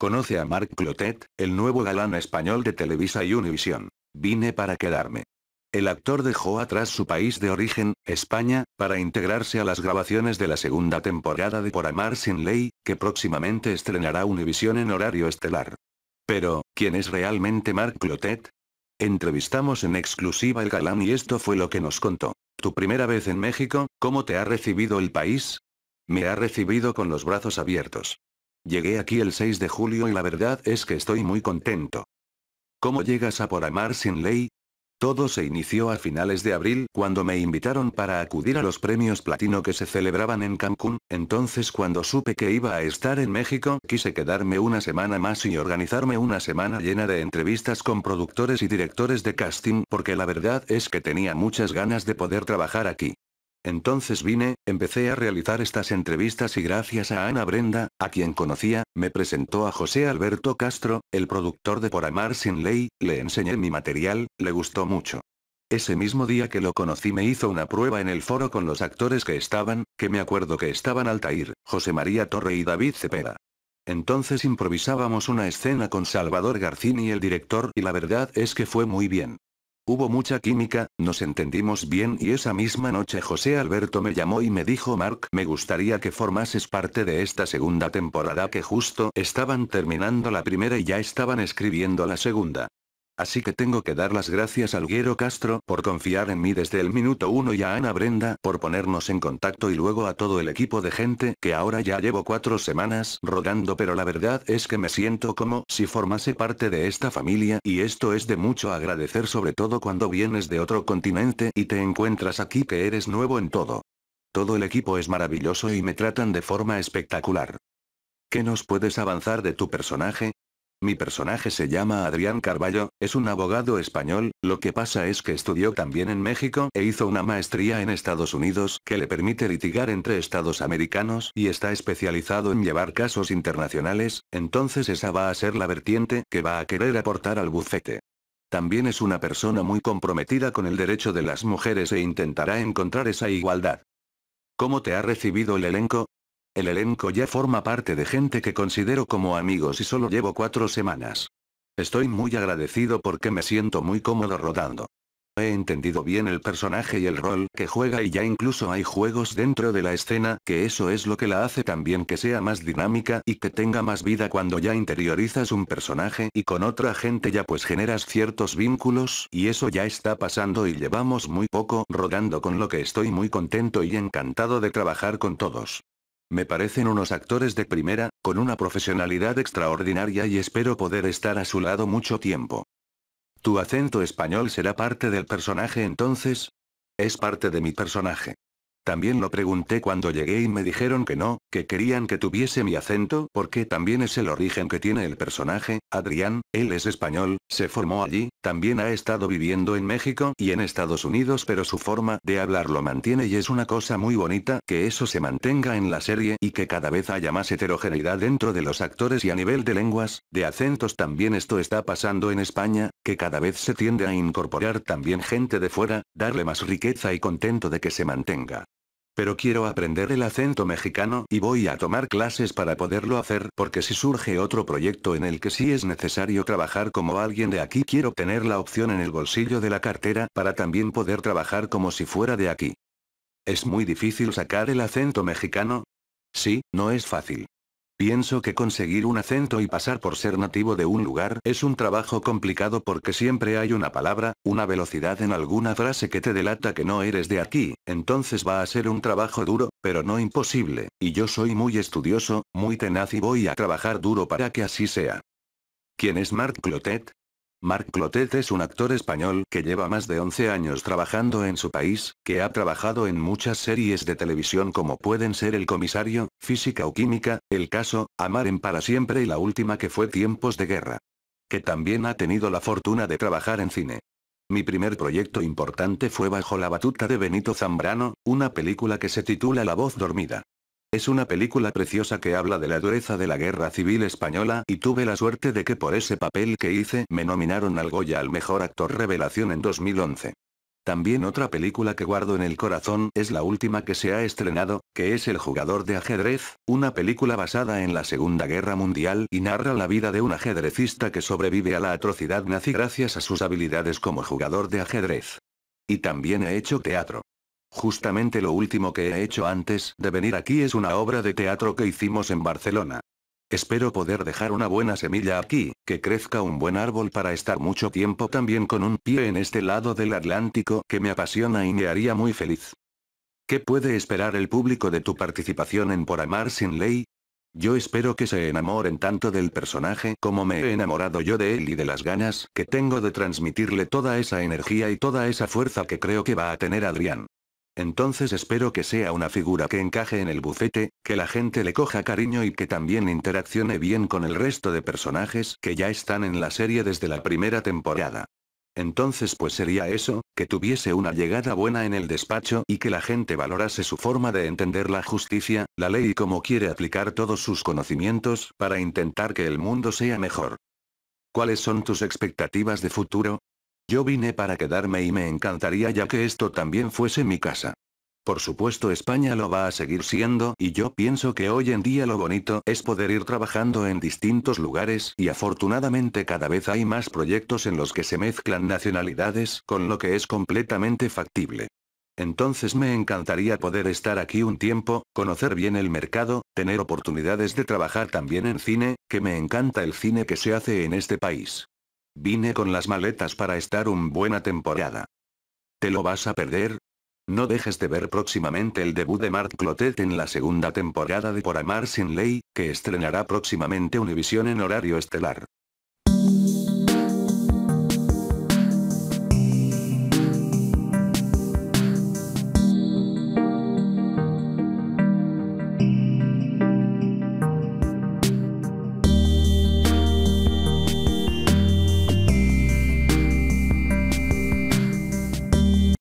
Conoce a Marc Clotet, el nuevo galán español de Televisa y Univision. Vine para quedarme. El actor dejó atrás su país de origen, España, para integrarse a las grabaciones de la segunda temporada de Por Amar Sin Ley, que próximamente estrenará Univision en horario estelar. Pero, ¿quién es realmente Marc Clotet? Entrevistamos en exclusiva el galán y esto fue lo que nos contó. ¿Tu primera vez en México, cómo te ha recibido el país? Me ha recibido con los brazos abiertos. Llegué aquí el 6 de julio y la verdad es que estoy muy contento. ¿Cómo llegas a por amar sin ley? Todo se inició a finales de abril cuando me invitaron para acudir a los premios platino que se celebraban en Cancún, entonces cuando supe que iba a estar en México quise quedarme una semana más y organizarme una semana llena de entrevistas con productores y directores de casting porque la verdad es que tenía muchas ganas de poder trabajar aquí. Entonces vine, empecé a realizar estas entrevistas y gracias a Ana Brenda, a quien conocía, me presentó a José Alberto Castro, el productor de Por Amar Sin Ley, le enseñé mi material, le gustó mucho. Ese mismo día que lo conocí me hizo una prueba en el foro con los actores que estaban, que me acuerdo que estaban Altair, José María Torre y David Cepeda. Entonces improvisábamos una escena con Salvador Garcini el director y la verdad es que fue muy bien. Hubo mucha química, nos entendimos bien y esa misma noche José Alberto me llamó y me dijo Mark, me gustaría que formases parte de esta segunda temporada que justo estaban terminando la primera y ya estaban escribiendo la segunda. Así que tengo que dar las gracias al Guero Castro por confiar en mí desde el minuto uno y a Ana Brenda por ponernos en contacto y luego a todo el equipo de gente que ahora ya llevo cuatro semanas rodando pero la verdad es que me siento como si formase parte de esta familia y esto es de mucho agradecer sobre todo cuando vienes de otro continente y te encuentras aquí que eres nuevo en todo. Todo el equipo es maravilloso y me tratan de forma espectacular. ¿Qué nos puedes avanzar de tu personaje? Mi personaje se llama Adrián Carballo, es un abogado español, lo que pasa es que estudió también en México e hizo una maestría en Estados Unidos que le permite litigar entre estados americanos y está especializado en llevar casos internacionales, entonces esa va a ser la vertiente que va a querer aportar al bufete. También es una persona muy comprometida con el derecho de las mujeres e intentará encontrar esa igualdad. ¿Cómo te ha recibido el elenco? El elenco ya forma parte de gente que considero como amigos y solo llevo cuatro semanas. Estoy muy agradecido porque me siento muy cómodo rodando. He entendido bien el personaje y el rol que juega y ya incluso hay juegos dentro de la escena, que eso es lo que la hace también que sea más dinámica y que tenga más vida cuando ya interiorizas un personaje y con otra gente ya pues generas ciertos vínculos y eso ya está pasando y llevamos muy poco rodando con lo que estoy muy contento y encantado de trabajar con todos. Me parecen unos actores de primera, con una profesionalidad extraordinaria y espero poder estar a su lado mucho tiempo. ¿Tu acento español será parte del personaje entonces? Es parte de mi personaje. También lo pregunté cuando llegué y me dijeron que no, que querían que tuviese mi acento porque también es el origen que tiene el personaje, Adrián, él es español, se formó allí, también ha estado viviendo en México y en Estados Unidos pero su forma de hablar lo mantiene y es una cosa muy bonita que eso se mantenga en la serie y que cada vez haya más heterogeneidad dentro de los actores y a nivel de lenguas, de acentos también esto está pasando en España, que cada vez se tiende a incorporar también gente de fuera, darle más riqueza y contento de que se mantenga. Pero quiero aprender el acento mexicano y voy a tomar clases para poderlo hacer porque si surge otro proyecto en el que sí es necesario trabajar como alguien de aquí quiero tener la opción en el bolsillo de la cartera para también poder trabajar como si fuera de aquí. ¿Es muy difícil sacar el acento mexicano? Sí, no es fácil. Pienso que conseguir un acento y pasar por ser nativo de un lugar es un trabajo complicado porque siempre hay una palabra, una velocidad en alguna frase que te delata que no eres de aquí, entonces va a ser un trabajo duro, pero no imposible, y yo soy muy estudioso, muy tenaz y voy a trabajar duro para que así sea. ¿Quién es Mark Clotet? Marc Clotet es un actor español que lleva más de 11 años trabajando en su país, que ha trabajado en muchas series de televisión como pueden ser El Comisario, Física o Química, El Caso, Amar en para siempre y la última que fue Tiempos de Guerra. Que también ha tenido la fortuna de trabajar en cine. Mi primer proyecto importante fue bajo la batuta de Benito Zambrano, una película que se titula La voz dormida. Es una película preciosa que habla de la dureza de la guerra civil española y tuve la suerte de que por ese papel que hice me nominaron al Goya al Mejor Actor Revelación en 2011. También otra película que guardo en el corazón es la última que se ha estrenado, que es El jugador de ajedrez, una película basada en la Segunda Guerra Mundial y narra la vida de un ajedrecista que sobrevive a la atrocidad nazi gracias a sus habilidades como jugador de ajedrez. Y también he hecho teatro. Justamente lo último que he hecho antes de venir aquí es una obra de teatro que hicimos en Barcelona. Espero poder dejar una buena semilla aquí, que crezca un buen árbol para estar mucho tiempo también con un pie en este lado del Atlántico que me apasiona y me haría muy feliz. ¿Qué puede esperar el público de tu participación en Por Amar Sin Ley? Yo espero que se enamoren tanto del personaje como me he enamorado yo de él y de las ganas que tengo de transmitirle toda esa energía y toda esa fuerza que creo que va a tener Adrián entonces espero que sea una figura que encaje en el bufete, que la gente le coja cariño y que también interaccione bien con el resto de personajes que ya están en la serie desde la primera temporada. Entonces pues sería eso, que tuviese una llegada buena en el despacho y que la gente valorase su forma de entender la justicia, la ley y cómo quiere aplicar todos sus conocimientos para intentar que el mundo sea mejor. ¿Cuáles son tus expectativas de futuro? Yo vine para quedarme y me encantaría ya que esto también fuese mi casa. Por supuesto España lo va a seguir siendo y yo pienso que hoy en día lo bonito es poder ir trabajando en distintos lugares y afortunadamente cada vez hay más proyectos en los que se mezclan nacionalidades con lo que es completamente factible. Entonces me encantaría poder estar aquí un tiempo, conocer bien el mercado, tener oportunidades de trabajar también en cine, que me encanta el cine que se hace en este país. Vine con las maletas para estar un buena temporada. ¿Te lo vas a perder? No dejes de ver próximamente el debut de Mark Clotet en la segunda temporada de Por Amar Sin Ley, que estrenará próximamente Univision en horario estelar.